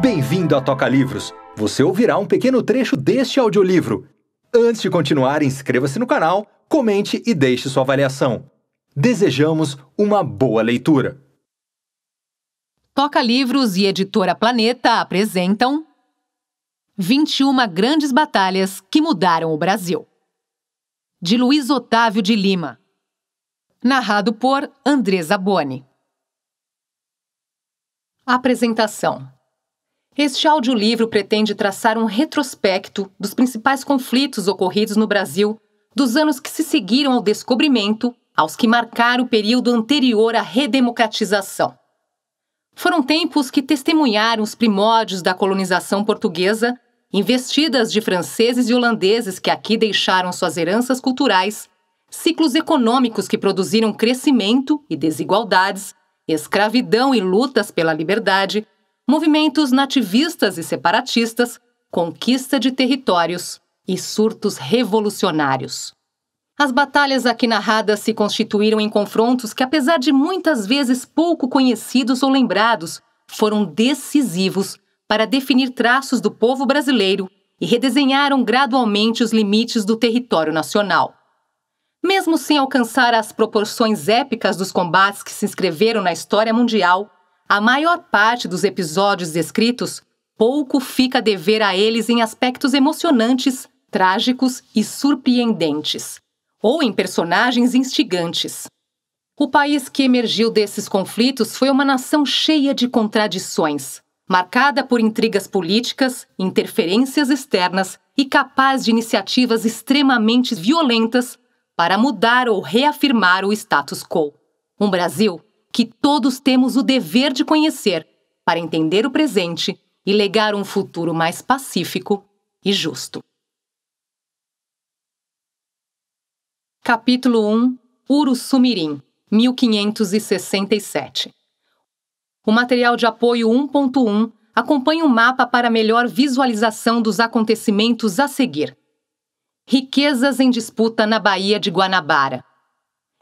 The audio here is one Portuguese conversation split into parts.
Bem-vindo à Toca Livros. Você ouvirá um pequeno trecho deste audiolivro. Antes de continuar, inscreva-se no canal, comente e deixe sua avaliação. Desejamos uma boa leitura. Toca Livros e Editora Planeta apresentam 21 Grandes Batalhas que Mudaram o Brasil. De Luiz Otávio de Lima. Narrado por Andresa Boni. Apresentação este audiolivro pretende traçar um retrospecto dos principais conflitos ocorridos no Brasil dos anos que se seguiram ao descobrimento aos que marcaram o período anterior à redemocratização. Foram tempos que testemunharam os primórdios da colonização portuguesa, investidas de franceses e holandeses que aqui deixaram suas heranças culturais, ciclos econômicos que produziram crescimento e desigualdades, escravidão e lutas pela liberdade, movimentos nativistas e separatistas, conquista de territórios e surtos revolucionários. As batalhas aqui narradas se constituíram em confrontos que, apesar de muitas vezes pouco conhecidos ou lembrados, foram decisivos para definir traços do povo brasileiro e redesenharam gradualmente os limites do território nacional. Mesmo sem alcançar as proporções épicas dos combates que se inscreveram na história mundial, a maior parte dos episódios descritos pouco fica a dever a eles em aspectos emocionantes, trágicos e surpreendentes, ou em personagens instigantes. O país que emergiu desses conflitos foi uma nação cheia de contradições, marcada por intrigas políticas, interferências externas e capaz de iniciativas extremamente violentas para mudar ou reafirmar o status quo. Um Brasil que todos temos o dever de conhecer para entender o presente e legar um futuro mais pacífico e justo. Capítulo 1 Uruçumirim, 1567 O material de apoio 1.1 acompanha o um mapa para melhor visualização dos acontecimentos a seguir. Riquezas em disputa na Baía de Guanabara.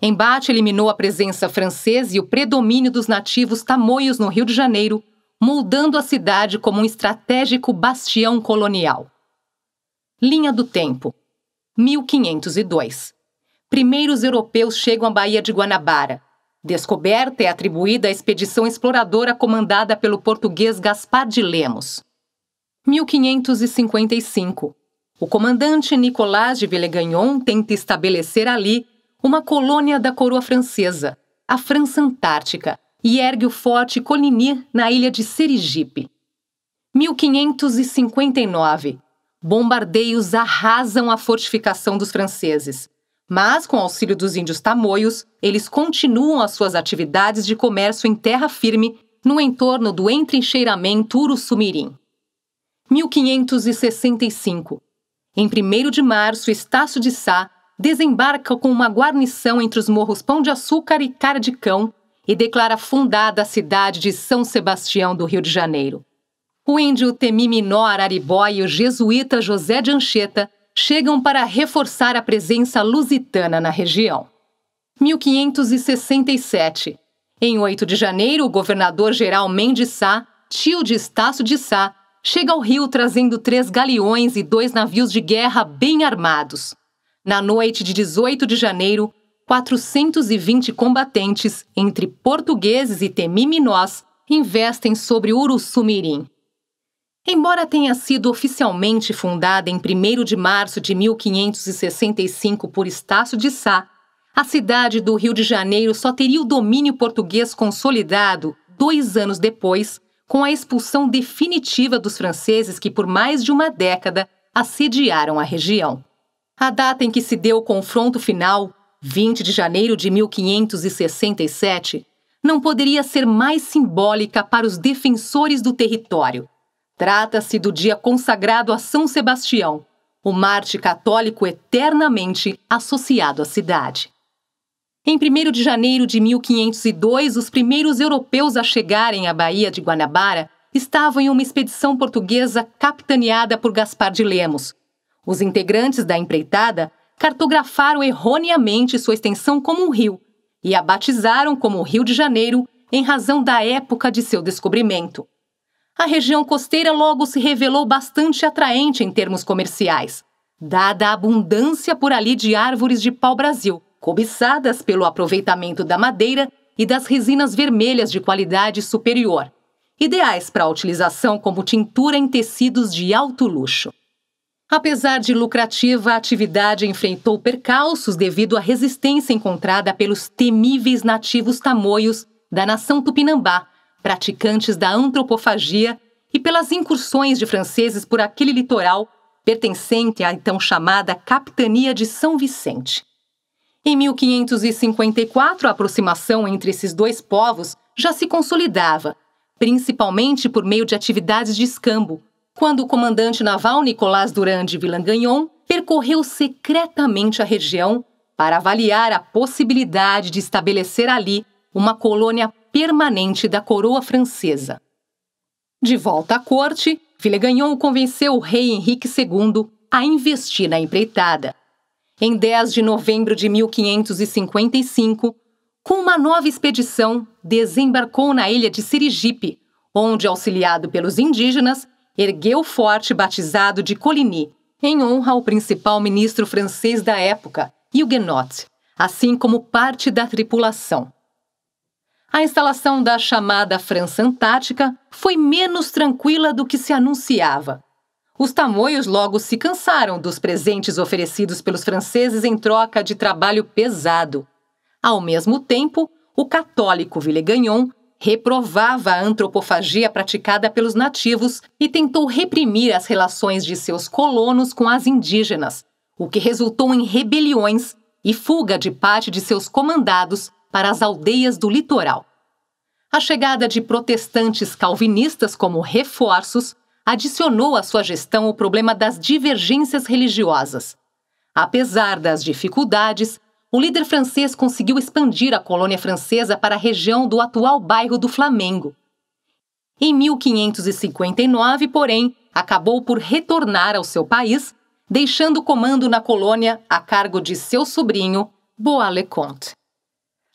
Embate eliminou a presença francesa e o predomínio dos nativos tamoios no Rio de Janeiro, moldando a cidade como um estratégico bastião colonial. Linha do Tempo 1502 Primeiros europeus chegam à Baía de Guanabara. Descoberta é atribuída à expedição exploradora comandada pelo português Gaspar de Lemos. 1555 O comandante Nicolás de Villegagnon tenta estabelecer ali uma colônia da coroa francesa, a França Antártica, e ergue o Forte Coligny na ilha de Serigipe. 1559. Bombardeios arrasam a fortificação dos franceses. Mas, com auxílio dos índios tamoios, eles continuam as suas atividades de comércio em terra firme no entorno do entrincheiramento Uruçumirim. 1565. Em 1 de março, Estácio de Sá desembarca com uma guarnição entre os morros Pão de Açúcar e cara de cão e declara fundada a cidade de São Sebastião do Rio de Janeiro. O índio Temi Minor Aribói e o jesuíta José de Anchieta chegam para reforçar a presença lusitana na região. 1567. Em 8 de janeiro, o governador-geral Mendes Sá, tio de Estácio de Sá, chega ao Rio trazendo três galeões e dois navios de guerra bem armados. Na noite de 18 de janeiro, 420 combatentes, entre portugueses e temiminós, investem sobre Uruçumirim. Embora tenha sido oficialmente fundada em 1 de março de 1565 por Estácio de Sá, a cidade do Rio de Janeiro só teria o domínio português consolidado dois anos depois, com a expulsão definitiva dos franceses que, por mais de uma década, assediaram a região. A data em que se deu o confronto final, 20 de janeiro de 1567, não poderia ser mais simbólica para os defensores do território. Trata-se do dia consagrado a São Sebastião, o Marte católico eternamente associado à cidade. Em 1 de janeiro de 1502, os primeiros europeus a chegarem à Baía de Guanabara estavam em uma expedição portuguesa capitaneada por Gaspar de Lemos, os integrantes da empreitada cartografaram erroneamente sua extensão como um rio e a batizaram como Rio de Janeiro em razão da época de seu descobrimento. A região costeira logo se revelou bastante atraente em termos comerciais, dada a abundância por ali de árvores de pau-brasil, cobiçadas pelo aproveitamento da madeira e das resinas vermelhas de qualidade superior, ideais para a utilização como tintura em tecidos de alto luxo. Apesar de lucrativa, a atividade enfrentou percalços devido à resistência encontrada pelos temíveis nativos tamoios da nação tupinambá, praticantes da antropofagia, e pelas incursões de franceses por aquele litoral pertencente à então chamada Capitania de São Vicente. Em 1554, a aproximação entre esses dois povos já se consolidava, principalmente por meio de atividades de escambo, quando o comandante naval Nicolás Duran de Villangagnon percorreu secretamente a região para avaliar a possibilidade de estabelecer ali uma colônia permanente da coroa francesa. De volta à corte, Villegagnon convenceu o rei Henrique II a investir na empreitada. Em 10 de novembro de 1555, com uma nova expedição, desembarcou na ilha de Sirigipe, onde, auxiliado pelos indígenas, ergueu o forte batizado de Coligny, em honra ao principal ministro francês da época, Huguenot, assim como parte da tripulação. A instalação da chamada França Antártica foi menos tranquila do que se anunciava. Os tamoios logo se cansaram dos presentes oferecidos pelos franceses em troca de trabalho pesado. Ao mesmo tempo, o católico Villegagnon reprovava a antropofagia praticada pelos nativos e tentou reprimir as relações de seus colonos com as indígenas, o que resultou em rebeliões e fuga de parte de seus comandados para as aldeias do litoral. A chegada de protestantes calvinistas como reforços adicionou à sua gestão o problema das divergências religiosas. Apesar das dificuldades, o líder francês conseguiu expandir a colônia francesa para a região do atual bairro do Flamengo. Em 1559, porém, acabou por retornar ao seu país, deixando o comando na colônia a cargo de seu sobrinho, Bois-le-Comte.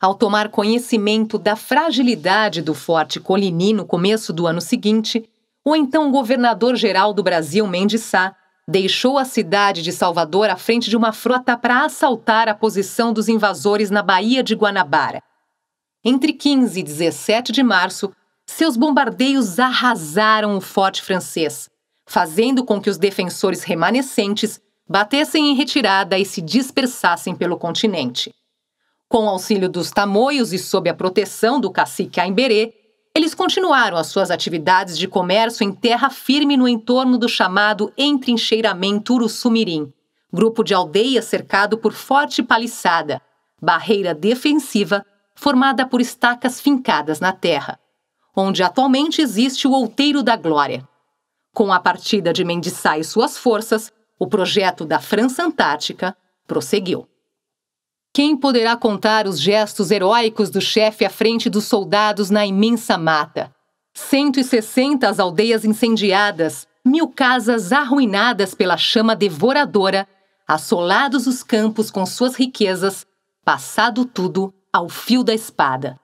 Ao tomar conhecimento da fragilidade do Forte Coligny no começo do ano seguinte, o então governador-geral do Brasil, Mendes Sá, deixou a cidade de Salvador à frente de uma frota para assaltar a posição dos invasores na Baía de Guanabara. Entre 15 e 17 de março, seus bombardeios arrasaram o forte francês, fazendo com que os defensores remanescentes batessem em retirada e se dispersassem pelo continente. Com auxílio dos tamoios e sob a proteção do cacique Aimberê, eles continuaram as suas atividades de comércio em terra firme no entorno do chamado entrincheiramento Urussumirim, grupo de aldeia cercado por forte paliçada, barreira defensiva formada por estacas fincadas na terra, onde atualmente existe o Outeiro da Glória. Com a partida de Mendiçá e suas forças, o projeto da França Antártica prosseguiu. Quem poderá contar os gestos heróicos do chefe à frente dos soldados na imensa mata? 160 as aldeias incendiadas, mil casas arruinadas pela chama devoradora, assolados os campos com suas riquezas, passado tudo ao fio da espada.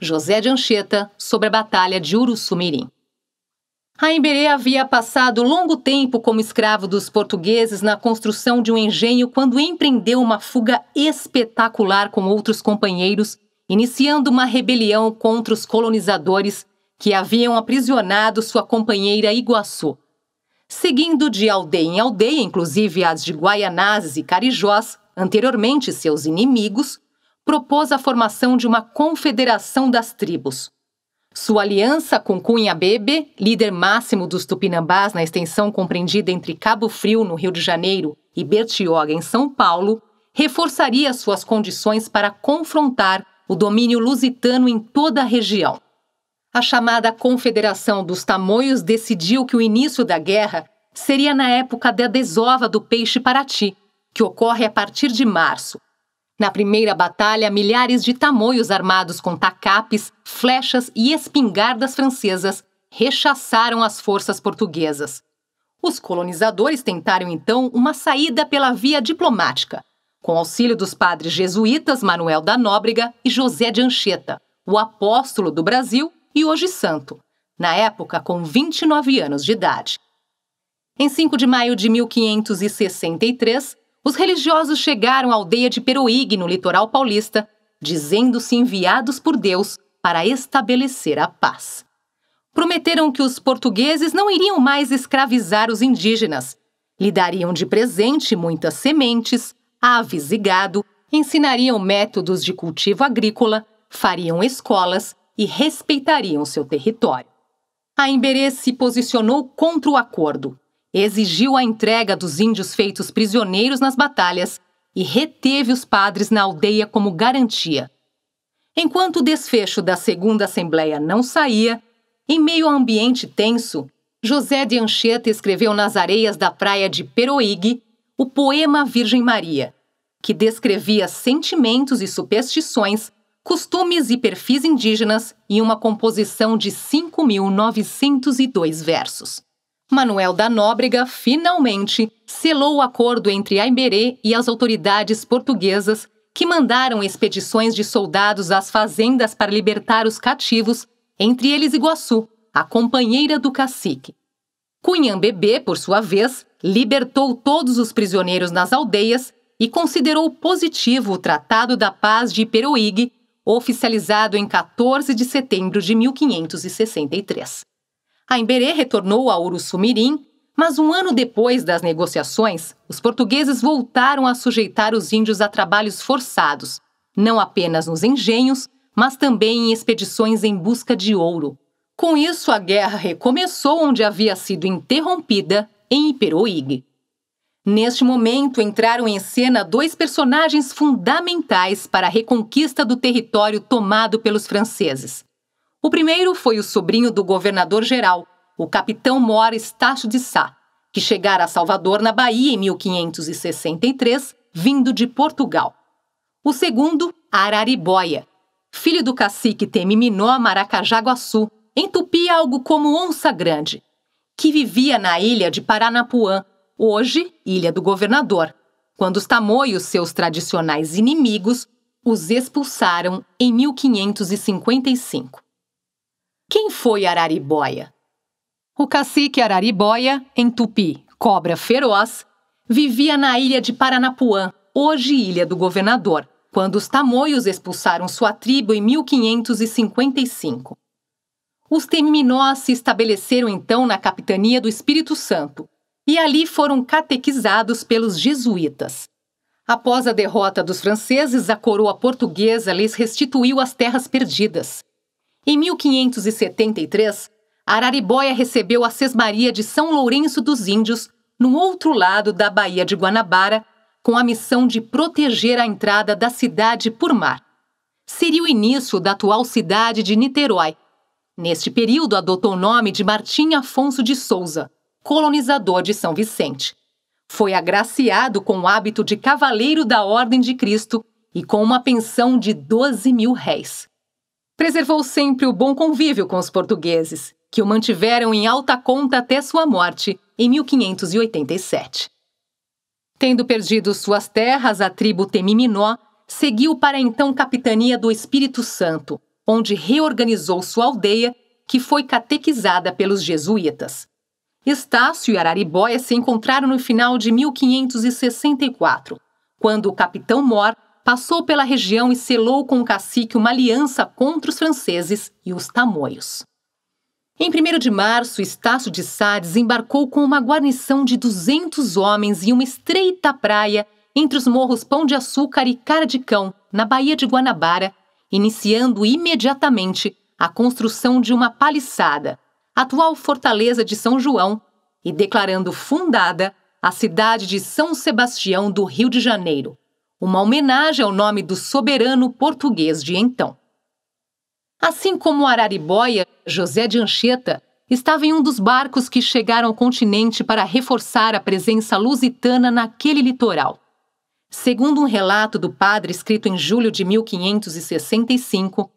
José de Anchieta sobre a Batalha de Uruçumirim. Raimberê havia passado longo tempo como escravo dos portugueses na construção de um engenho quando empreendeu uma fuga espetacular com outros companheiros, iniciando uma rebelião contra os colonizadores que haviam aprisionado sua companheira Iguaçu. Seguindo de aldeia em aldeia, inclusive as de Guaianazes e Carijós, anteriormente seus inimigos, propôs a formação de uma confederação das tribos. Sua aliança com Cunha Bebe, líder máximo dos tupinambás na extensão compreendida entre Cabo Frio, no Rio de Janeiro, e Bertioga, em São Paulo, reforçaria suas condições para confrontar o domínio lusitano em toda a região. A chamada Confederação dos Tamoios decidiu que o início da guerra seria na época da desova do peixe Paraty, que ocorre a partir de março, na primeira batalha, milhares de tamoios armados com tacapes, flechas e espingardas francesas rechaçaram as forças portuguesas. Os colonizadores tentaram então uma saída pela via diplomática, com auxílio dos padres jesuítas Manuel da Nóbrega e José de Anchieta, o apóstolo do Brasil e hoje santo, na época com 29 anos de idade. Em 5 de maio de 1563, os religiosos chegaram à aldeia de Peruig, no litoral paulista, dizendo-se enviados por Deus para estabelecer a paz. Prometeram que os portugueses não iriam mais escravizar os indígenas. Lhe dariam de presente muitas sementes, aves e gado, ensinariam métodos de cultivo agrícola, fariam escolas e respeitariam seu território. A Imberê se posicionou contra o acordo, exigiu a entrega dos índios feitos prisioneiros nas batalhas e reteve os padres na aldeia como garantia. Enquanto o desfecho da Segunda Assembleia não saía, em meio a ambiente tenso, José de Anchieta escreveu nas areias da praia de Peroigue o poema Virgem Maria, que descrevia sentimentos e superstições, costumes e perfis indígenas em uma composição de 5.902 versos. Manuel da Nóbrega finalmente selou o acordo entre Aimberê e as autoridades portuguesas que mandaram expedições de soldados às fazendas para libertar os cativos, entre eles Iguaçu, a companheira do cacique. Bebê, por sua vez, libertou todos os prisioneiros nas aldeias e considerou positivo o Tratado da Paz de Peruígue, oficializado em 14 de setembro de 1563. A Imberê retornou a Uruçumirim, mas um ano depois das negociações, os portugueses voltaram a sujeitar os índios a trabalhos forçados, não apenas nos engenhos, mas também em expedições em busca de ouro. Com isso, a guerra recomeçou onde havia sido interrompida, em Iperoig. Neste momento, entraram em cena dois personagens fundamentais para a reconquista do território tomado pelos franceses: o primeiro foi o sobrinho do governador-geral, o capitão Mora Estácio de Sá, que chegara a Salvador, na Bahia, em 1563, vindo de Portugal. O segundo, Araribóia, filho do cacique Temiminó Maracajaguaçu, em Tupi algo como Onça Grande, que vivia na ilha de Paranapuã, hoje Ilha do Governador, quando os tamoios, seus tradicionais inimigos, os expulsaram em 1555. Quem foi Araribóia? O cacique Araribóia, em Tupi, cobra feroz, vivia na ilha de Paranapuã, hoje ilha do governador, quando os tamoios expulsaram sua tribo em 1555. Os teminós se estabeleceram então na capitania do Espírito Santo e ali foram catequizados pelos jesuítas. Após a derrota dos franceses, a coroa portuguesa lhes restituiu as terras perdidas. Em 1573, Araribóia recebeu a Sesmaria de São Lourenço dos Índios, no outro lado da Baía de Guanabara, com a missão de proteger a entrada da cidade por mar. Seria o início da atual cidade de Niterói. Neste período, adotou o nome de Martim Afonso de Souza, colonizador de São Vicente. Foi agraciado com o hábito de cavaleiro da Ordem de Cristo e com uma pensão de 12 mil réis preservou sempre o bom convívio com os portugueses, que o mantiveram em alta conta até sua morte, em 1587. Tendo perdido suas terras, a tribo Temiminó seguiu para a então capitania do Espírito Santo, onde reorganizou sua aldeia, que foi catequizada pelos jesuítas. Estácio e Araribóia se encontraram no final de 1564, quando o capitão Mor passou pela região e selou com o cacique uma aliança contra os franceses e os tamoios. Em 1 de março, Estácio de Sá desembarcou com uma guarnição de 200 homens em uma estreita praia entre os morros Pão de Açúcar e Cara de Cão, na Baía de Guanabara, iniciando imediatamente a construção de uma paliçada, atual fortaleza de São João, e declarando fundada a cidade de São Sebastião do Rio de Janeiro, uma homenagem ao nome do soberano português de então. Assim como Araribóia, José de Anchieta estava em um dos barcos que chegaram ao continente para reforçar a presença lusitana naquele litoral. Segundo um relato do padre escrito em julho de 1565,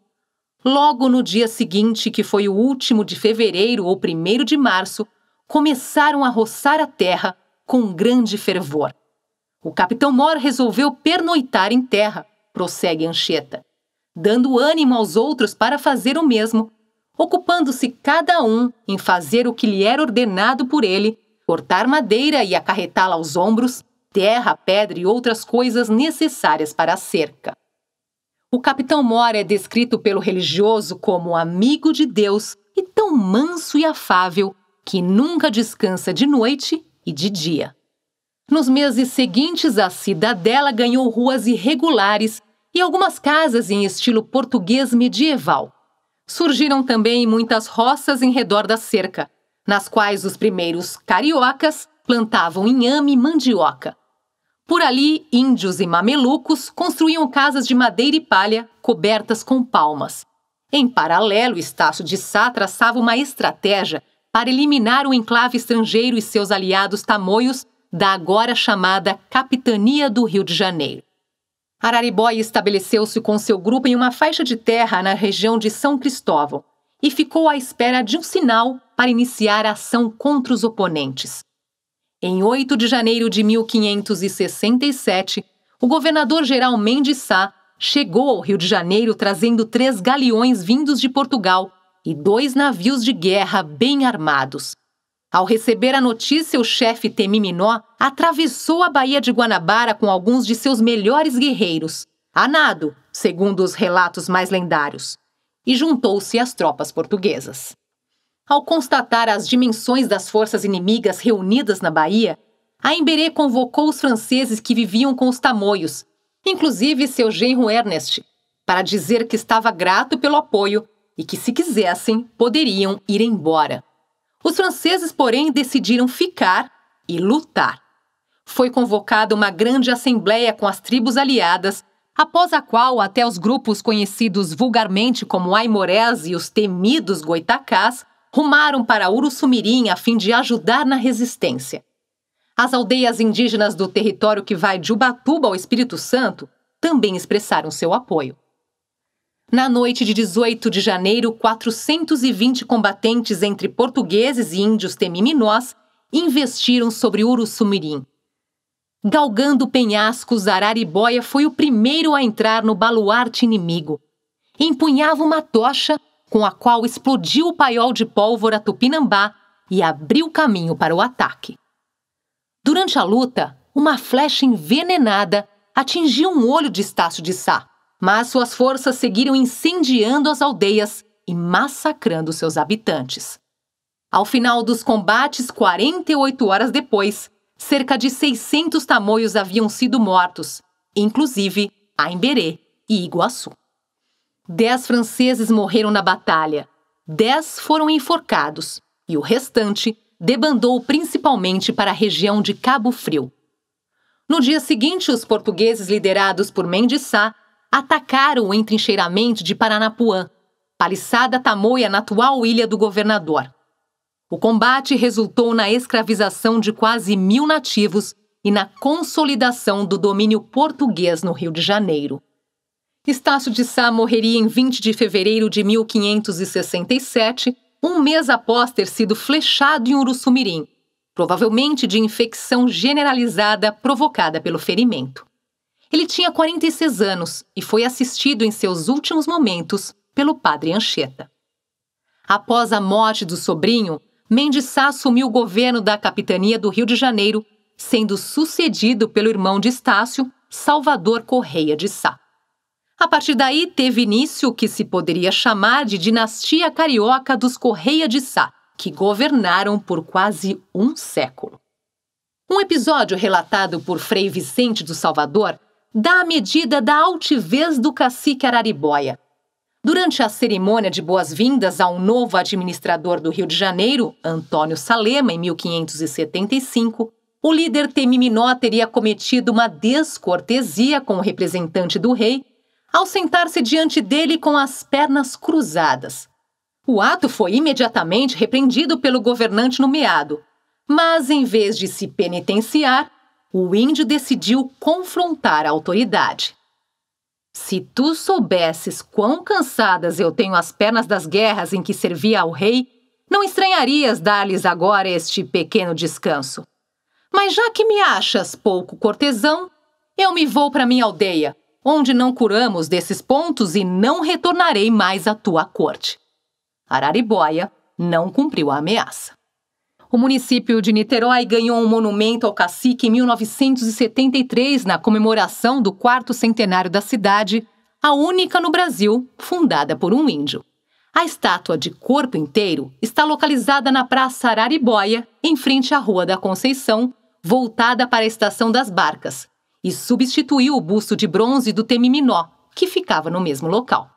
logo no dia seguinte, que foi o último de fevereiro ou primeiro de março, começaram a roçar a terra com grande fervor. O capitão Mor resolveu pernoitar em terra, prossegue Ancheta, dando ânimo aos outros para fazer o mesmo, ocupando-se cada um em fazer o que lhe era ordenado por ele, cortar madeira e acarretá-la aos ombros, terra, pedra e outras coisas necessárias para a cerca. O capitão Mor é descrito pelo religioso como amigo de Deus e tão manso e afável que nunca descansa de noite e de dia. Nos meses seguintes, a cidadela ganhou ruas irregulares e algumas casas em estilo português medieval. Surgiram também muitas roças em redor da cerca, nas quais os primeiros cariocas plantavam inhame e mandioca. Por ali, índios e mamelucos construíam casas de madeira e palha cobertas com palmas. Em paralelo, Estácio de Sá traçava uma estratégia para eliminar o enclave estrangeiro e seus aliados tamoios da agora chamada Capitania do Rio de Janeiro. Araribóia estabeleceu-se com seu grupo em uma faixa de terra na região de São Cristóvão e ficou à espera de um sinal para iniciar a ação contra os oponentes. Em 8 de janeiro de 1567, o governador-geral Mendes Sá chegou ao Rio de Janeiro trazendo três galeões vindos de Portugal e dois navios de guerra bem armados. Ao receber a notícia, o chefe Temiminó atravessou a Baía de Guanabara com alguns de seus melhores guerreiros, a nado, segundo os relatos mais lendários, e juntou-se às tropas portuguesas. Ao constatar as dimensões das forças inimigas reunidas na Bahia, Emberê convocou os franceses que viviam com os tamoios, inclusive seu genro Ernest, para dizer que estava grato pelo apoio e que, se quisessem, poderiam ir embora. Os franceses, porém, decidiram ficar e lutar. Foi convocada uma grande assembleia com as tribos aliadas, após a qual até os grupos conhecidos vulgarmente como Aimorés e os temidos Goitacás rumaram para Uruçumirim a fim de ajudar na resistência. As aldeias indígenas do território que vai de Ubatuba ao Espírito Santo também expressaram seu apoio. Na noite de 18 de janeiro, 420 combatentes entre portugueses e índios temiminós investiram sobre Uruçumirim. Galgando penhascos, Araribóia foi o primeiro a entrar no baluarte inimigo. Empunhava uma tocha com a qual explodiu o paiol de pólvora Tupinambá e abriu caminho para o ataque. Durante a luta, uma flecha envenenada atingiu um olho de Estácio de Sá mas suas forças seguiram incendiando as aldeias e massacrando seus habitantes. Ao final dos combates, 48 horas depois, cerca de 600 tamoios haviam sido mortos, inclusive Aimberê e Iguaçu. Dez franceses morreram na batalha, dez foram enforcados e o restante debandou principalmente para a região de Cabo Frio. No dia seguinte, os portugueses liderados por Mendes Sá atacaram o entrincheiramento de Paranapuã, paliçada tamoia na atual ilha do governador. O combate resultou na escravização de quase mil nativos e na consolidação do domínio português no Rio de Janeiro. Estácio de Sá morreria em 20 de fevereiro de 1567, um mês após ter sido flechado em Uruçumirim, provavelmente de infecção generalizada provocada pelo ferimento. Ele tinha 46 anos e foi assistido em seus últimos momentos pelo padre Anchieta. Após a morte do sobrinho, Mendes Sá assumiu o governo da capitania do Rio de Janeiro, sendo sucedido pelo irmão de Estácio, Salvador Correia de Sá. A partir daí teve início o que se poderia chamar de dinastia carioca dos Correia de Sá, que governaram por quase um século. Um episódio relatado por Frei Vicente do Salvador dá a medida da altivez do cacique Araribóia. Durante a cerimônia de boas-vindas ao novo administrador do Rio de Janeiro, Antônio Salema, em 1575, o líder Temiminó teria cometido uma descortesia com o representante do rei ao sentar-se diante dele com as pernas cruzadas. O ato foi imediatamente repreendido pelo governante nomeado, mas em vez de se penitenciar, o índio decidiu confrontar a autoridade. Se tu soubesses quão cansadas eu tenho as pernas das guerras em que servia ao rei, não estranharias dar-lhes agora este pequeno descanso. Mas já que me achas pouco cortesão, eu me vou para minha aldeia, onde não curamos desses pontos e não retornarei mais à tua corte. Araribóia não cumpriu a ameaça. O município de Niterói ganhou um monumento ao cacique em 1973 na comemoração do quarto centenário da cidade, a única no Brasil fundada por um índio. A estátua de corpo inteiro está localizada na Praça Arariboia, em frente à Rua da Conceição, voltada para a Estação das Barcas, e substituiu o busto de bronze do Temiminó, que ficava no mesmo local.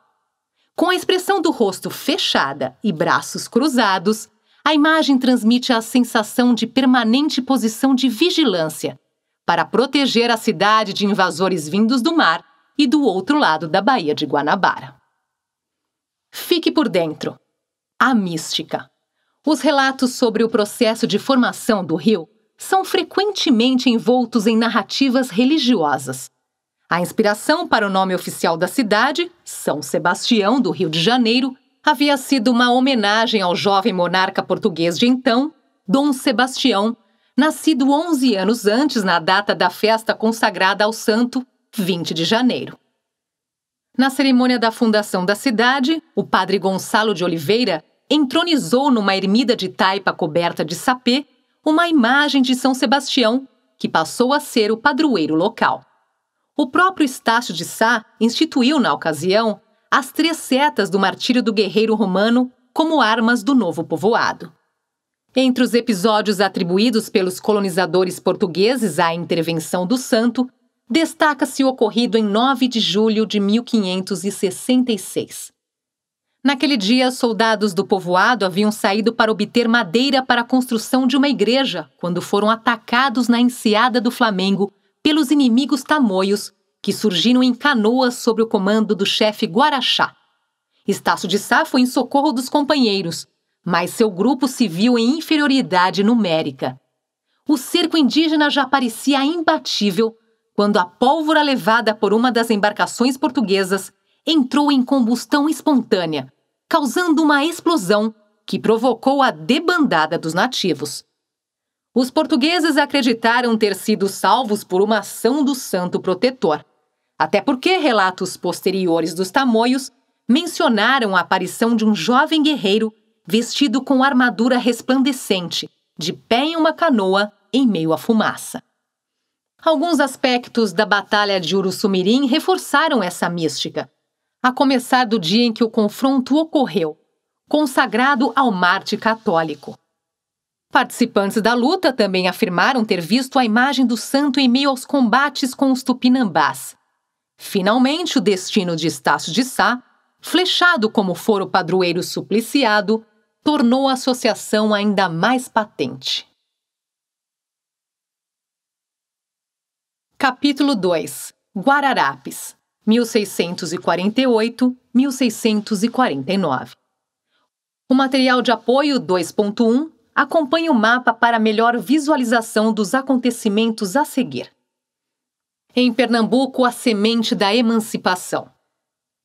Com a expressão do rosto fechada e braços cruzados, a imagem transmite a sensação de permanente posição de vigilância para proteger a cidade de invasores vindos do mar e do outro lado da Baía de Guanabara. Fique por dentro. A mística. Os relatos sobre o processo de formação do rio são frequentemente envoltos em narrativas religiosas. A inspiração para o nome oficial da cidade, São Sebastião do Rio de Janeiro, havia sido uma homenagem ao jovem monarca português de então, Dom Sebastião, nascido 11 anos antes na data da festa consagrada ao santo, 20 de janeiro. Na cerimônia da fundação da cidade, o padre Gonçalo de Oliveira entronizou numa ermida de taipa coberta de sapê uma imagem de São Sebastião, que passou a ser o padroeiro local. O próprio Estácio de Sá instituiu, na ocasião, as três setas do martírio do guerreiro romano como armas do novo povoado. Entre os episódios atribuídos pelos colonizadores portugueses à intervenção do santo, destaca-se o ocorrido em 9 de julho de 1566. Naquele dia, soldados do povoado haviam saído para obter madeira para a construção de uma igreja quando foram atacados na enseada do Flamengo pelos inimigos tamoios que surgiram em canoas sob o comando do chefe Guaraxá. Estácio de Sá foi em socorro dos companheiros, mas seu grupo se viu em inferioridade numérica. O cerco indígena já parecia imbatível quando a pólvora levada por uma das embarcações portuguesas entrou em combustão espontânea, causando uma explosão que provocou a debandada dos nativos. Os portugueses acreditaram ter sido salvos por uma ação do santo protetor. Até porque relatos posteriores dos tamoios mencionaram a aparição de um jovem guerreiro vestido com armadura resplandecente, de pé em uma canoa em meio à fumaça. Alguns aspectos da Batalha de Uruçumirim reforçaram essa mística, a começar do dia em que o confronto ocorreu, consagrado ao Marte Católico. Participantes da luta também afirmaram ter visto a imagem do santo em meio aos combates com os tupinambás, Finalmente, o destino de Estácio de Sá, flechado como for o padroeiro supliciado, tornou a associação ainda mais patente. Capítulo 2 Guararapes 1648-1649 O material de apoio 2.1 acompanha o mapa para melhor visualização dos acontecimentos a seguir. Em Pernambuco, a semente da emancipação.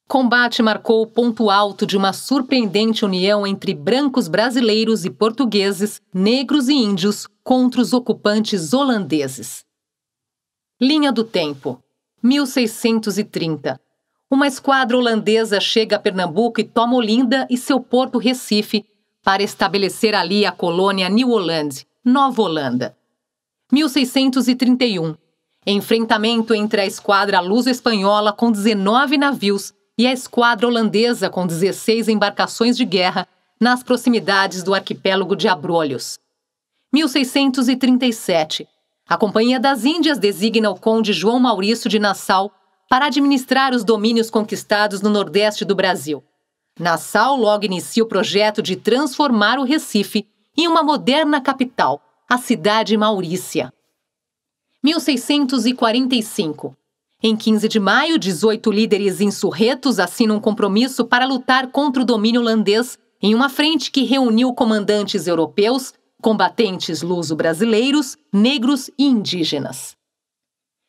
Combate marcou o ponto alto de uma surpreendente união entre brancos brasileiros e portugueses, negros e índios contra os ocupantes holandeses. Linha do Tempo, 1630. Uma esquadra holandesa chega a Pernambuco e toma Olinda e seu porto Recife para estabelecer ali a colônia New Holland, Nova Holanda. 1631. Enfrentamento entre a esquadra luso-espanhola com 19 navios e a esquadra holandesa com 16 embarcações de guerra nas proximidades do arquipélago de Abrolhos. 1637. A Companhia das Índias designa o conde João Maurício de Nassau para administrar os domínios conquistados no nordeste do Brasil. Nassau logo inicia o projeto de transformar o Recife em uma moderna capital, a cidade Maurícia. 1645. Em 15 de maio, 18 líderes insurretos assinam um compromisso para lutar contra o domínio holandês em uma frente que reuniu comandantes europeus, combatentes luso-brasileiros, negros e indígenas.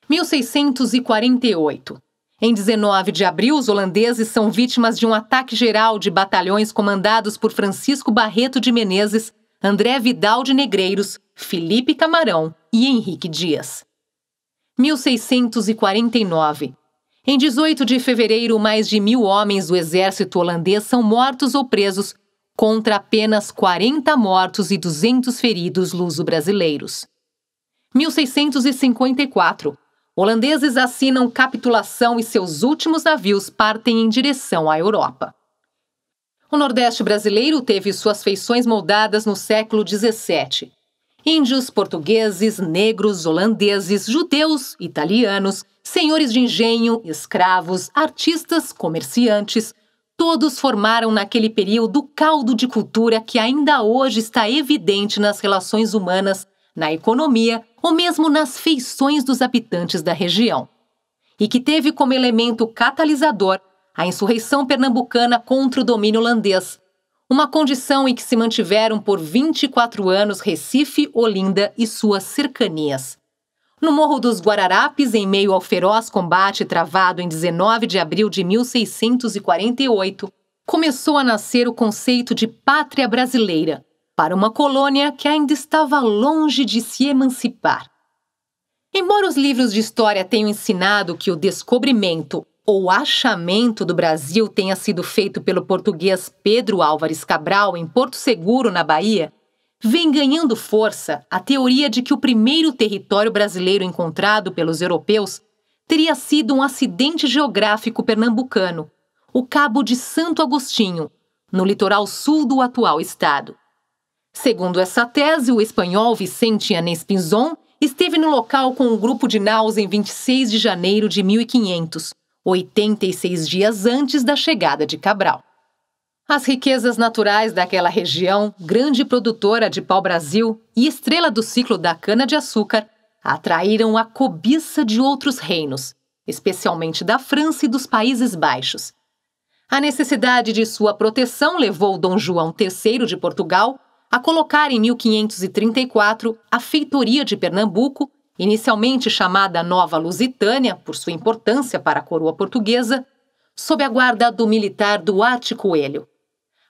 1648. Em 19 de abril, os holandeses são vítimas de um ataque geral de batalhões comandados por Francisco Barreto de Menezes André Vidal de Negreiros, Felipe Camarão e Henrique Dias. 1649. Em 18 de fevereiro, mais de mil homens do exército holandês são mortos ou presos, contra apenas 40 mortos e 200 feridos luso-brasileiros. 1654. Holandeses assinam capitulação e seus últimos navios partem em direção à Europa. O Nordeste brasileiro teve suas feições moldadas no século XVII. Índios, portugueses, negros, holandeses, judeus, italianos, senhores de engenho, escravos, artistas, comerciantes, todos formaram naquele período o caldo de cultura que ainda hoje está evidente nas relações humanas, na economia ou mesmo nas feições dos habitantes da região. E que teve como elemento catalisador a insurreição pernambucana contra o domínio holandês, uma condição em que se mantiveram por 24 anos Recife, Olinda e suas cercanias. No Morro dos Guararapes, em meio ao feroz combate travado em 19 de abril de 1648, começou a nascer o conceito de pátria brasileira para uma colônia que ainda estava longe de se emancipar. Embora os livros de história tenham ensinado que o descobrimento o achamento do Brasil tenha sido feito pelo português Pedro Álvares Cabral em Porto Seguro, na Bahia, vem ganhando força a teoria de que o primeiro território brasileiro encontrado pelos europeus teria sido um acidente geográfico pernambucano, o Cabo de Santo Agostinho, no litoral sul do atual estado. Segundo essa tese, o espanhol Vicente Anés Pinzon esteve no local com um grupo de naus em 26 de janeiro de 1500 86 dias antes da chegada de Cabral. As riquezas naturais daquela região, grande produtora de pau-brasil e estrela do ciclo da cana-de-açúcar, atraíram a cobiça de outros reinos, especialmente da França e dos Países Baixos. A necessidade de sua proteção levou Dom João III de Portugal a colocar em 1534 a Feitoria de Pernambuco inicialmente chamada Nova Lusitânia por sua importância para a coroa portuguesa, sob a guarda do militar Duarte Coelho.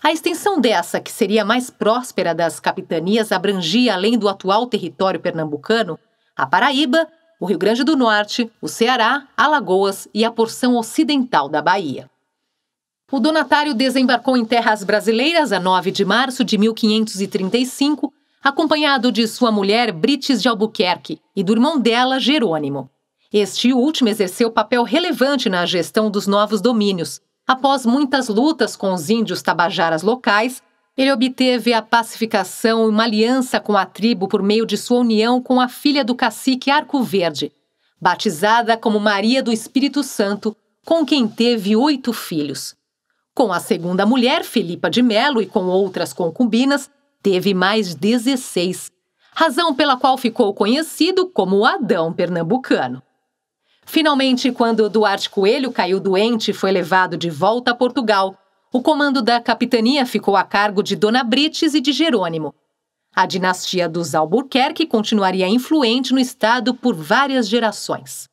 A extensão dessa, que seria a mais próspera das capitanias, abrangia, além do atual território pernambucano, a Paraíba, o Rio Grande do Norte, o Ceará, Alagoas e a porção ocidental da Bahia. O donatário desembarcou em terras brasileiras a 9 de março de 1535 acompanhado de sua mulher Brites de Albuquerque e do irmão dela, Jerônimo. Este último exerceu papel relevante na gestão dos novos domínios. Após muitas lutas com os índios tabajaras locais, ele obteve a pacificação e uma aliança com a tribo por meio de sua união com a filha do cacique Arco Verde, batizada como Maria do Espírito Santo, com quem teve oito filhos. Com a segunda mulher, Filipa de Melo, e com outras concubinas, teve mais 16, razão pela qual ficou conhecido como Adão Pernambucano. Finalmente, quando Duarte Coelho caiu doente e foi levado de volta a Portugal, o comando da capitania ficou a cargo de Dona Brites e de Jerônimo. A dinastia dos Albuquerque continuaria influente no estado por várias gerações.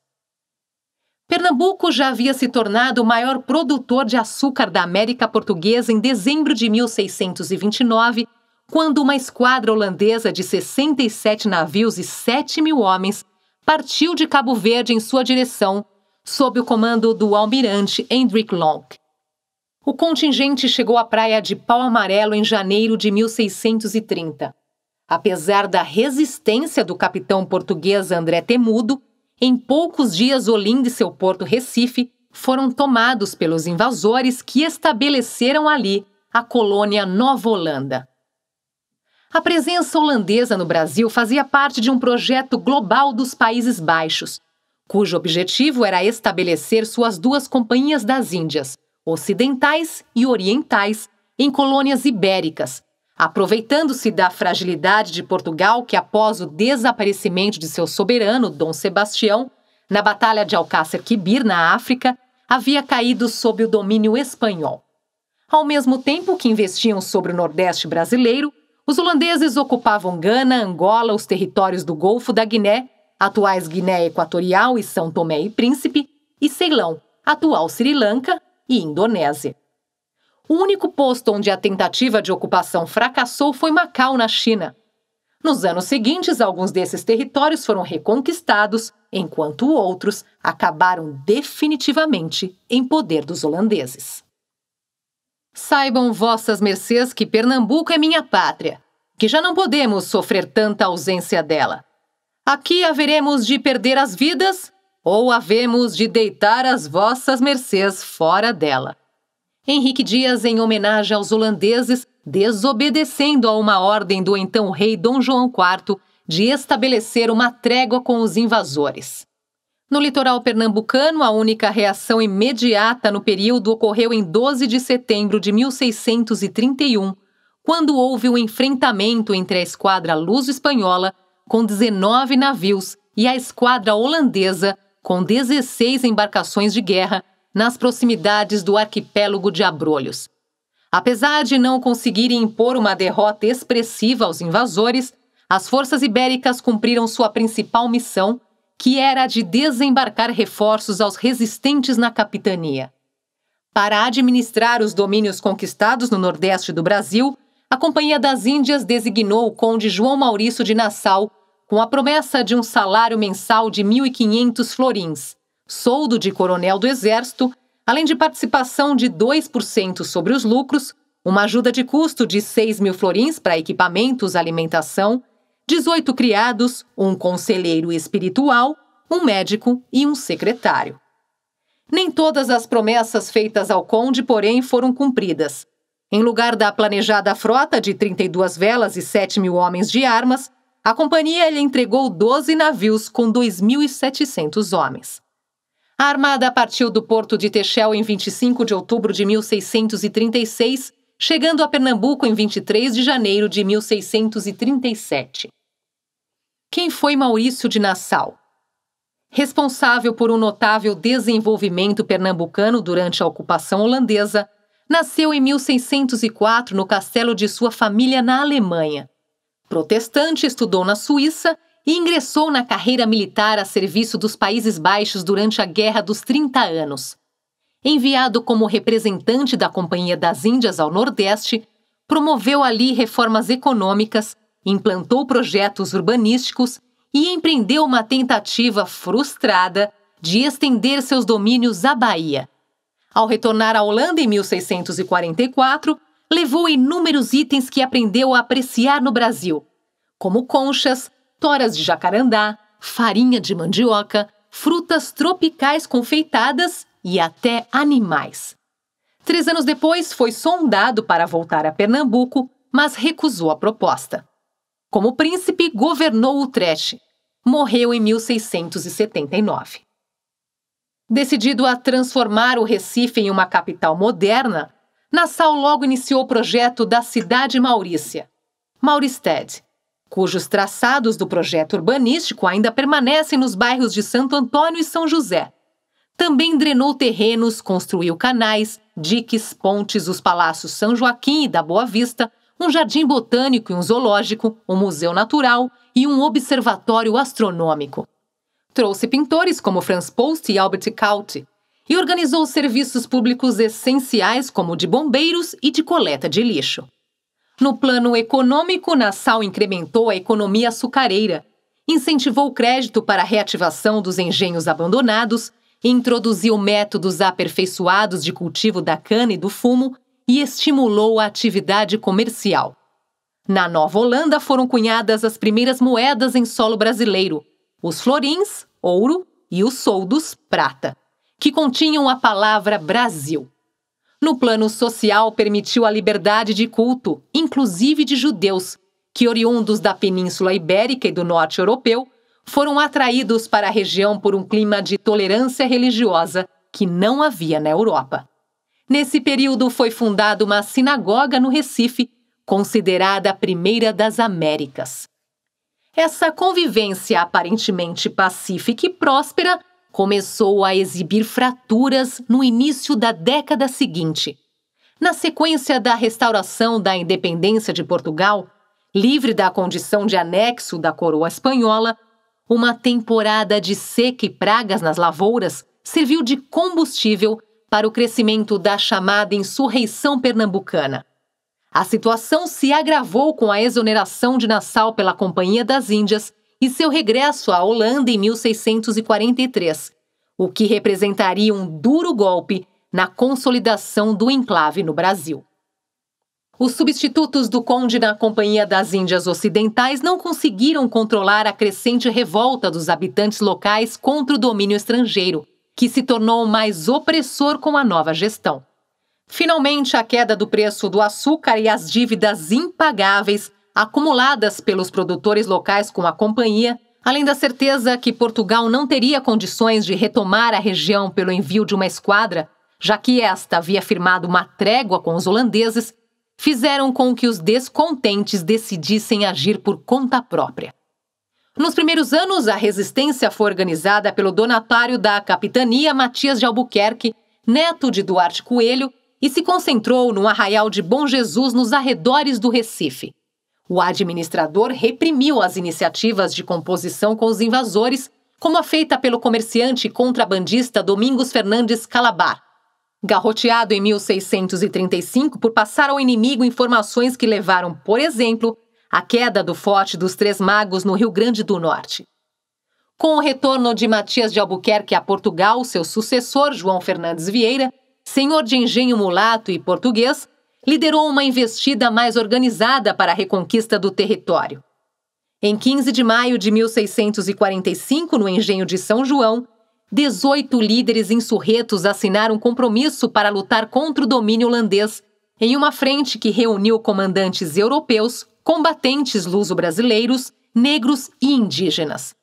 Pernambuco já havia se tornado o maior produtor de açúcar da América Portuguesa em dezembro de 1629 quando uma esquadra holandesa de 67 navios e 7 mil homens partiu de Cabo Verde em sua direção, sob o comando do almirante Hendrik Long. O contingente chegou à praia de Pau Amarelo em janeiro de 1630. Apesar da resistência do capitão português André Temudo, em poucos dias Olinda e seu porto Recife foram tomados pelos invasores que estabeleceram ali a colônia Nova Holanda. A presença holandesa no Brasil fazia parte de um projeto global dos Países Baixos, cujo objetivo era estabelecer suas duas companhias das Índias, ocidentais e orientais, em colônias ibéricas, aproveitando-se da fragilidade de Portugal que, após o desaparecimento de seu soberano, Dom Sebastião, na Batalha de Alcácer Quibir, na África, havia caído sob o domínio espanhol. Ao mesmo tempo que investiam sobre o Nordeste brasileiro, os holandeses ocupavam Gana, Angola, os territórios do Golfo da Guiné, atuais Guiné Equatorial e São Tomé e Príncipe, e Ceilão, atual Sri Lanka e Indonésia. O único posto onde a tentativa de ocupação fracassou foi Macau, na China. Nos anos seguintes, alguns desses territórios foram reconquistados, enquanto outros acabaram definitivamente em poder dos holandeses. Saibam vossas mercês que Pernambuco é minha pátria, que já não podemos sofrer tanta ausência dela. Aqui haveremos de perder as vidas ou havemos de deitar as vossas mercês fora dela. Henrique Dias, em homenagem aos holandeses, desobedecendo a uma ordem do então rei Dom João IV de estabelecer uma trégua com os invasores. No litoral pernambucano, a única reação imediata no período ocorreu em 12 de setembro de 1631, quando houve um enfrentamento entre a esquadra luso-espanhola, com 19 navios, e a esquadra holandesa, com 16 embarcações de guerra, nas proximidades do arquipélago de Abrolhos. Apesar de não conseguirem impor uma derrota expressiva aos invasores, as forças ibéricas cumpriram sua principal missão, que era a de desembarcar reforços aos resistentes na capitania. Para administrar os domínios conquistados no nordeste do Brasil, a Companhia das Índias designou o conde João Maurício de Nassau com a promessa de um salário mensal de 1.500 florins, soldo de coronel do Exército, além de participação de 2% sobre os lucros, uma ajuda de custo de 6 mil florins para equipamentos, alimentação 18 criados, um conselheiro espiritual, um médico e um secretário. Nem todas as promessas feitas ao conde, porém, foram cumpridas. Em lugar da planejada frota de 32 velas e 7 mil homens de armas, a companhia lhe entregou 12 navios com 2.700 homens. A armada partiu do porto de Texel em 25 de outubro de 1636 chegando a Pernambuco em 23 de janeiro de 1637. Quem foi Maurício de Nassau? Responsável por um notável desenvolvimento pernambucano durante a ocupação holandesa, nasceu em 1604 no castelo de sua família na Alemanha. Protestante, estudou na Suíça e ingressou na carreira militar a serviço dos Países Baixos durante a Guerra dos 30 Anos enviado como representante da Companhia das Índias ao Nordeste, promoveu ali reformas econômicas, implantou projetos urbanísticos e empreendeu uma tentativa frustrada de estender seus domínios à Bahia. Ao retornar à Holanda em 1644, levou inúmeros itens que aprendeu a apreciar no Brasil, como conchas, toras de jacarandá, farinha de mandioca, frutas tropicais confeitadas e até animais. Três anos depois, foi sondado para voltar a Pernambuco, mas recusou a proposta. Como príncipe, governou Utrecht. Morreu em 1679. Decidido a transformar o Recife em uma capital moderna, Nassau logo iniciou o projeto da Cidade Maurícia, Mauristed, cujos traçados do projeto urbanístico ainda permanecem nos bairros de Santo Antônio e São José, também drenou terrenos, construiu canais, diques, pontes, os palácios São Joaquim e da Boa Vista, um jardim botânico e um zoológico, um museu natural e um observatório astronômico. Trouxe pintores como Franz Post e Albert Cauty e organizou serviços públicos essenciais como o de bombeiros e de coleta de lixo. No plano econômico, Nassau incrementou a economia açucareira, incentivou o crédito para a reativação dos engenhos abandonados introduziu métodos aperfeiçoados de cultivo da cana e do fumo e estimulou a atividade comercial. Na Nova Holanda foram cunhadas as primeiras moedas em solo brasileiro, os florins, ouro, e os soldos, prata, que continham a palavra Brasil. No plano social, permitiu a liberdade de culto, inclusive de judeus, que oriundos da Península Ibérica e do Norte Europeu, foram atraídos para a região por um clima de tolerância religiosa que não havia na Europa. Nesse período foi fundada uma sinagoga no Recife, considerada a primeira das Américas. Essa convivência aparentemente pacífica e próspera começou a exibir fraturas no início da década seguinte. Na sequência da restauração da independência de Portugal, livre da condição de anexo da coroa espanhola, uma temporada de seca e pragas nas lavouras serviu de combustível para o crescimento da chamada insurreição pernambucana. A situação se agravou com a exoneração de Nassau pela Companhia das Índias e seu regresso à Holanda em 1643, o que representaria um duro golpe na consolidação do enclave no Brasil. Os substitutos do conde na Companhia das Índias Ocidentais não conseguiram controlar a crescente revolta dos habitantes locais contra o domínio estrangeiro, que se tornou mais opressor com a nova gestão. Finalmente, a queda do preço do açúcar e as dívidas impagáveis acumuladas pelos produtores locais com a companhia, além da certeza que Portugal não teria condições de retomar a região pelo envio de uma esquadra, já que esta havia firmado uma trégua com os holandeses, fizeram com que os descontentes decidissem agir por conta própria. Nos primeiros anos, a resistência foi organizada pelo donatário da capitania Matias de Albuquerque, neto de Duarte Coelho, e se concentrou no arraial de Bom Jesus nos arredores do Recife. O administrador reprimiu as iniciativas de composição com os invasores, como a feita pelo comerciante e contrabandista Domingos Fernandes Calabar, Garroteado em 1635 por passar ao inimigo informações que levaram, por exemplo, à queda do Forte dos Três Magos no Rio Grande do Norte. Com o retorno de Matias de Albuquerque a Portugal, seu sucessor, João Fernandes Vieira, senhor de engenho mulato e português, liderou uma investida mais organizada para a reconquista do território. Em 15 de maio de 1645, no engenho de São João, 18 líderes insurretos assinaram compromisso para lutar contra o domínio holandês, em uma frente que reuniu comandantes europeus, combatentes luso-brasileiros, negros e indígenas.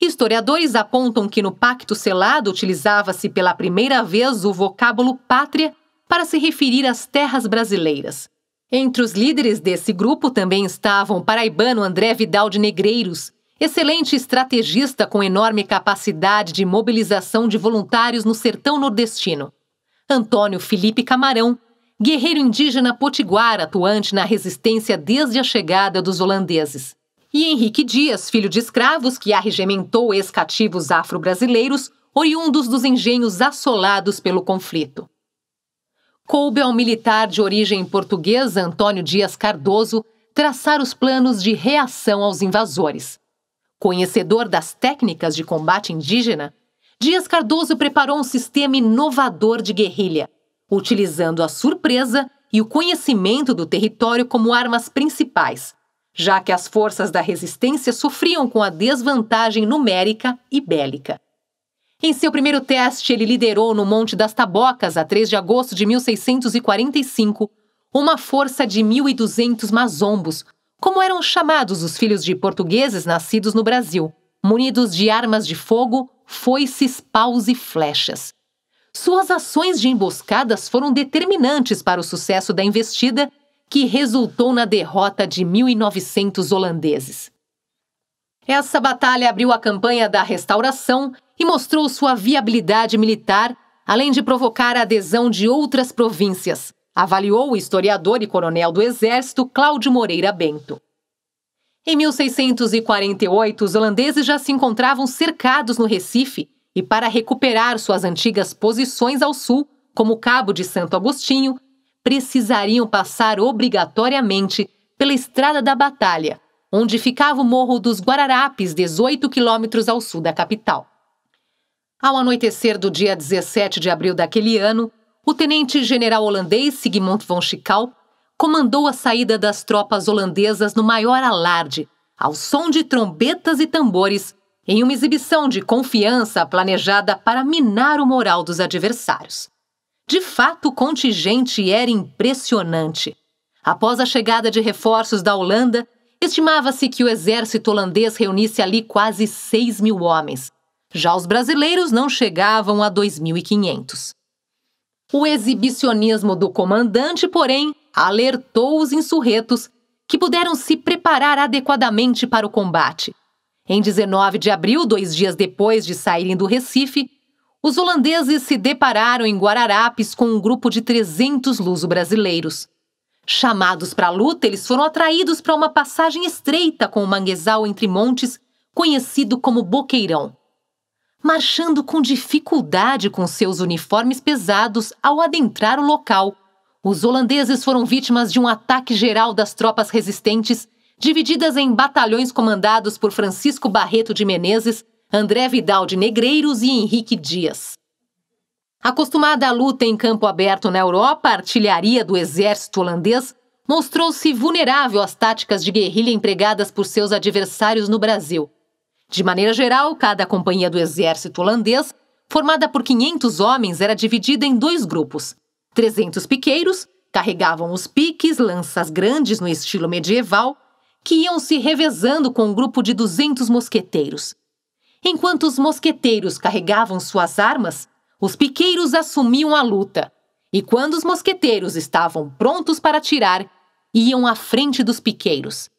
Historiadores apontam que no Pacto Selado utilizava-se pela primeira vez o vocábulo pátria para se referir às terras brasileiras. Entre os líderes desse grupo também estavam o paraibano André Vidal de Negreiros, Excelente estrategista com enorme capacidade de mobilização de voluntários no sertão nordestino. Antônio Felipe Camarão, guerreiro indígena potiguar atuante na resistência desde a chegada dos holandeses. E Henrique Dias, filho de escravos que arregimentou ex-cativos afro-brasileiros, oriundos dos engenhos assolados pelo conflito. Coube ao militar de origem portuguesa Antônio Dias Cardoso traçar os planos de reação aos invasores. Conhecedor das técnicas de combate indígena, Dias Cardoso preparou um sistema inovador de guerrilha, utilizando a surpresa e o conhecimento do território como armas principais, já que as forças da resistência sofriam com a desvantagem numérica e bélica. Em seu primeiro teste, ele liderou no Monte das Tabocas, a 3 de agosto de 1645, uma força de 1.200 mazombos, como eram chamados os filhos de portugueses nascidos no Brasil, munidos de armas de fogo, foices, paus e flechas. Suas ações de emboscadas foram determinantes para o sucesso da investida, que resultou na derrota de 1900 holandeses. Essa batalha abriu a campanha da restauração e mostrou sua viabilidade militar, além de provocar a adesão de outras províncias, avaliou o historiador e coronel do Exército Cláudio Moreira Bento. Em 1648, os holandeses já se encontravam cercados no Recife e, para recuperar suas antigas posições ao sul, como Cabo de Santo Agostinho, precisariam passar obrigatoriamente pela Estrada da Batalha, onde ficava o Morro dos Guararapes, 18 quilômetros ao sul da capital. Ao anoitecer do dia 17 de abril daquele ano, o tenente-general holandês Sigmund von Schickau comandou a saída das tropas holandesas no maior alarde, ao som de trombetas e tambores, em uma exibição de confiança planejada para minar o moral dos adversários. De fato, o contingente era impressionante. Após a chegada de reforços da Holanda, estimava-se que o exército holandês reunisse ali quase 6 mil homens. Já os brasileiros não chegavam a 2.500. O exibicionismo do comandante, porém, alertou os insurretos, que puderam se preparar adequadamente para o combate. Em 19 de abril, dois dias depois de saírem do Recife, os holandeses se depararam em Guararapes com um grupo de 300 luso-brasileiros. Chamados para a luta, eles foram atraídos para uma passagem estreita com o manguezal entre montes, conhecido como Boqueirão marchando com dificuldade com seus uniformes pesados ao adentrar o local. Os holandeses foram vítimas de um ataque geral das tropas resistentes, divididas em batalhões comandados por Francisco Barreto de Menezes, André Vidal de Negreiros e Henrique Dias. Acostumada à luta em campo aberto na Europa, a artilharia do exército holandês mostrou-se vulnerável às táticas de guerrilha empregadas por seus adversários no Brasil. De maneira geral, cada companhia do exército holandês, formada por 500 homens, era dividida em dois grupos. 300 piqueiros carregavam os piques, lanças grandes no estilo medieval, que iam se revezando com um grupo de 200 mosqueteiros. Enquanto os mosqueteiros carregavam suas armas, os piqueiros assumiam a luta. E quando os mosqueteiros estavam prontos para atirar, iam à frente dos piqueiros.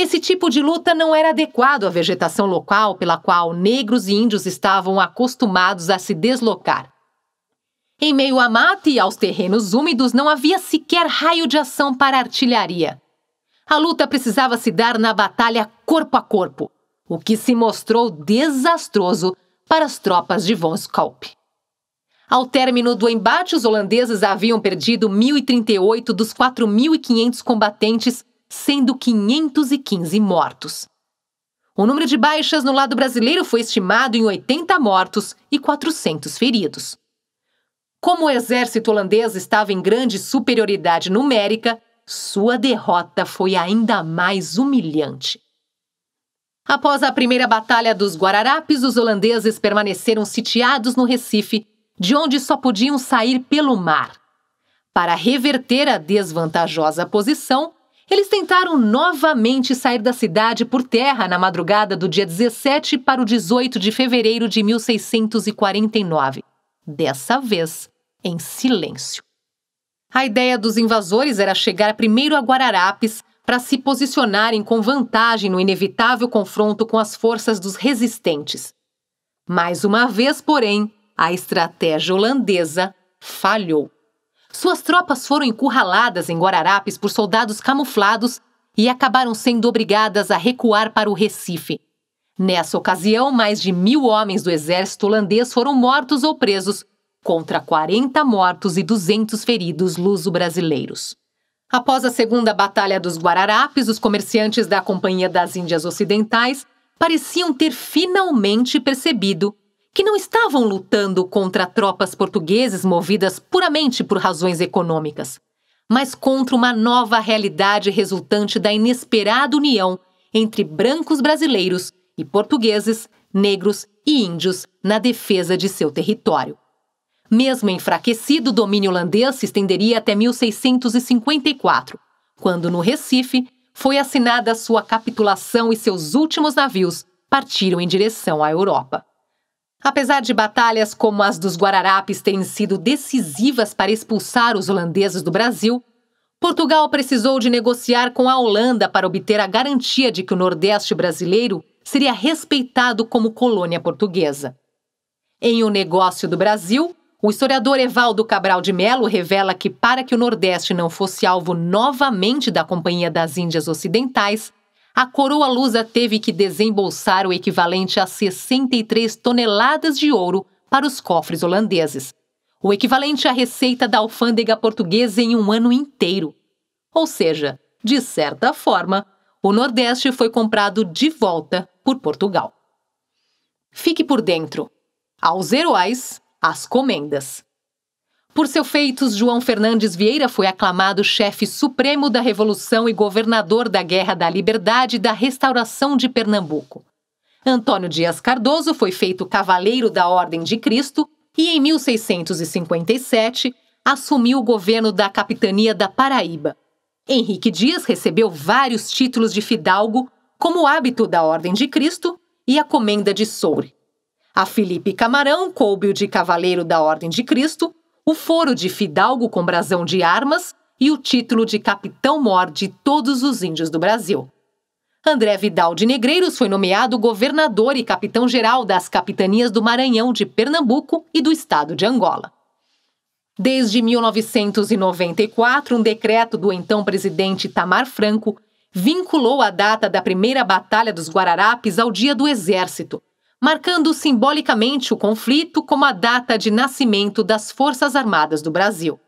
Esse tipo de luta não era adequado à vegetação local pela qual negros e índios estavam acostumados a se deslocar. Em meio à mata e aos terrenos úmidos não havia sequer raio de ação para artilharia. A luta precisava se dar na batalha corpo a corpo, o que se mostrou desastroso para as tropas de Von Skolp. Ao término do embate, os holandeses haviam perdido 1.038 dos 4.500 combatentes sendo 515 mortos. O número de baixas no lado brasileiro foi estimado em 80 mortos e 400 feridos. Como o exército holandês estava em grande superioridade numérica, sua derrota foi ainda mais humilhante. Após a primeira batalha dos Guararapes, os holandeses permaneceram sitiados no Recife, de onde só podiam sair pelo mar. Para reverter a desvantajosa posição, eles tentaram novamente sair da cidade por terra na madrugada do dia 17 para o 18 de fevereiro de 1649. Dessa vez, em silêncio. A ideia dos invasores era chegar primeiro a Guararapes para se posicionarem com vantagem no inevitável confronto com as forças dos resistentes. Mais uma vez, porém, a estratégia holandesa falhou. Suas tropas foram encurraladas em Guararapes por soldados camuflados e acabaram sendo obrigadas a recuar para o Recife. Nessa ocasião, mais de mil homens do exército holandês foram mortos ou presos, contra 40 mortos e 200 feridos luso-brasileiros. Após a Segunda Batalha dos Guararapes, os comerciantes da Companhia das Índias Ocidentais pareciam ter finalmente percebido que não estavam lutando contra tropas portugueses movidas puramente por razões econômicas, mas contra uma nova realidade resultante da inesperada união entre brancos brasileiros e portugueses, negros e índios na defesa de seu território. Mesmo enfraquecido, o domínio holandês se estenderia até 1654, quando no Recife foi assinada sua capitulação e seus últimos navios partiram em direção à Europa. Apesar de batalhas como as dos Guararapes terem sido decisivas para expulsar os holandeses do Brasil, Portugal precisou de negociar com a Holanda para obter a garantia de que o Nordeste brasileiro seria respeitado como colônia portuguesa. Em O Negócio do Brasil, o historiador Evaldo Cabral de Melo revela que, para que o Nordeste não fosse alvo novamente da Companhia das Índias Ocidentais, a coroa lusa teve que desembolsar o equivalente a 63 toneladas de ouro para os cofres holandeses, o equivalente à receita da alfândega portuguesa em um ano inteiro. Ou seja, de certa forma, o Nordeste foi comprado de volta por Portugal. Fique por dentro. Aos heróis, as comendas. Por seus feitos, João Fernandes Vieira foi aclamado chefe supremo da Revolução e governador da Guerra da Liberdade e da Restauração de Pernambuco. Antônio Dias Cardoso foi feito Cavaleiro da Ordem de Cristo e, em 1657, assumiu o governo da Capitania da Paraíba. Henrique Dias recebeu vários títulos de fidalgo, como o hábito da Ordem de Cristo e a Comenda de Soure. A Felipe Camarão coube o de Cavaleiro da Ordem de Cristo o foro de fidalgo com brasão de armas e o título de capitão-mor de todos os índios do Brasil. André Vidal de Negreiros foi nomeado governador e capitão-geral das capitanias do Maranhão, de Pernambuco e do estado de Angola. Desde 1994, um decreto do então presidente Tamar Franco vinculou a data da primeira Batalha dos Guararapes ao Dia do Exército, marcando simbolicamente o conflito como a data de nascimento das Forças Armadas do Brasil.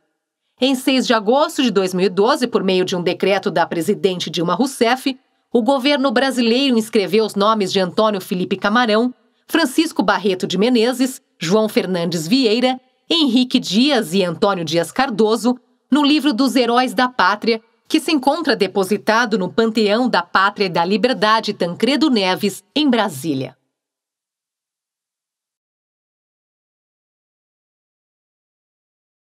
Em 6 de agosto de 2012, por meio de um decreto da presidente Dilma Rousseff, o governo brasileiro inscreveu os nomes de Antônio Felipe Camarão, Francisco Barreto de Menezes, João Fernandes Vieira, Henrique Dias e Antônio Dias Cardoso no livro dos Heróis da Pátria, que se encontra depositado no Panteão da Pátria e da Liberdade Tancredo Neves, em Brasília.